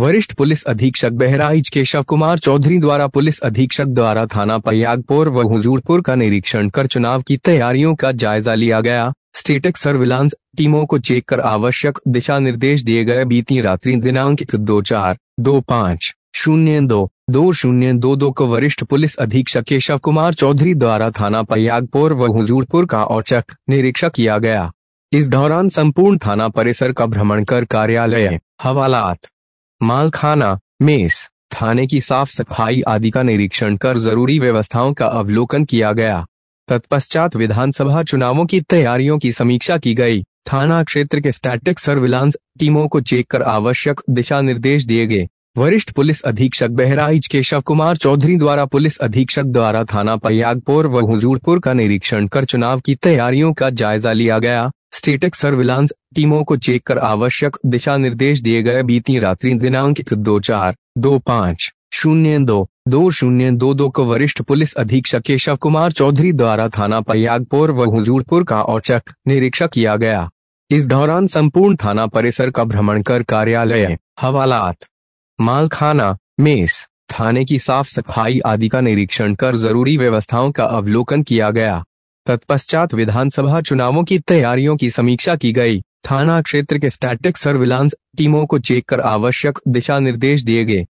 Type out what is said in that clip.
वरिष्ठ पुलिस अधीक्षक बहराइच केशव कुमार चौधरी द्वारा पुलिस अधीक्षक द्वारा थाना पयागपुर व हुजूरपुर का निरीक्षण कर चुनाव की तैयारियों का जायजा लिया गया स्टेटिक सर्विलांस टीमों को चेक कर आवश्यक दिशा निर्देश दिए गए बीती रात्रि दिनांक दो चार दो पाँच शून्य दो दो शून्य दो दो को वरिष्ठ पुलिस अधीक्षक केशव कुमार चौधरी द्वारा थाना पयागपुर व हुजूरपुर का औचक निरीक्षक किया गया इस दौरान संपूर्ण थाना परिसर का भ्रमण कर कार्यालय हवालात मालखाना मेस थाने की साफ सफाई आदि का निरीक्षण कर जरूरी व्यवस्थाओं का अवलोकन किया गया तत्पश्चात विधानसभा चुनावों की तैयारियों की समीक्षा की गई थाना क्षेत्र के स्टैटिक सर्विलांस टीमों को चेक कर आवश्यक दिशा निर्देश दिए गए वरिष्ठ पुलिस अधीक्षक बहराइच केशव कुमार चौधरी द्वारा पुलिस अधीक्षक द्वारा थाना प्रयागपुर व हुजूरपुर का निरीक्षण कर चुनाव की तैयारियों का जायजा लिया गया स्टेटिक सर्विलांस टीमों को चेक कर आवश्यक दिशा निर्देश दिए गए बीती रात्रि दिनांक दो चार दो पाँच शून्य दो दो शून्य दो दो को वरिष्ठ पुलिस अधीक्षक केशव कुमार चौधरी द्वारा थाना पयागपुर व हुजूरपुर का औचक निरीक्षक किया गया इस दौरान संपूर्ण थाना परिसर का भ्रमण कर कार्यालय हवालात मालखाना मेस थाने की साफ सफाई आदि का निरीक्षण कर जरूरी व्यवस्थाओं का अवलोकन किया गया तत्पश्चात विधानसभा चुनावों की तैयारियों की समीक्षा की गई थाना क्षेत्र के स्टैटिक सर्विलांस टीमों को चेक कर आवश्यक दिशा निर्देश दिए गए